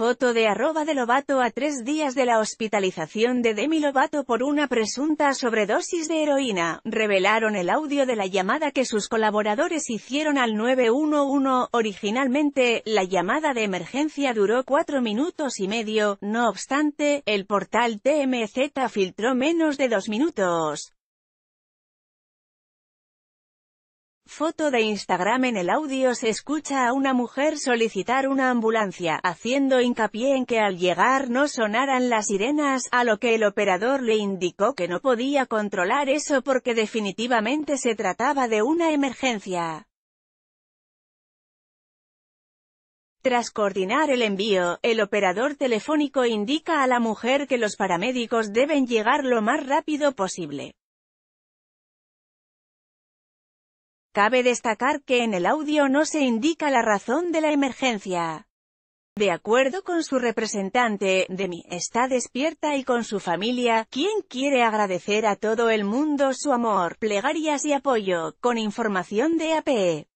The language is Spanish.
foto de arroba de Lobato a tres días de la hospitalización de Demi Lovato por una presunta sobredosis de heroína, revelaron el audio de la llamada que sus colaboradores hicieron al 911. Originalmente, la llamada de emergencia duró cuatro minutos y medio, no obstante, el portal TMZ filtró menos de dos minutos. Foto de Instagram En el audio se escucha a una mujer solicitar una ambulancia, haciendo hincapié en que al llegar no sonaran las sirenas, a lo que el operador le indicó que no podía controlar eso porque definitivamente se trataba de una emergencia. Tras coordinar el envío, el operador telefónico indica a la mujer que los paramédicos deben llegar lo más rápido posible. Cabe destacar que en el audio no se indica la razón de la emergencia. De acuerdo con su representante, de Demi está despierta y con su familia, quien quiere agradecer a todo el mundo su amor, plegarias y apoyo, con información de APE.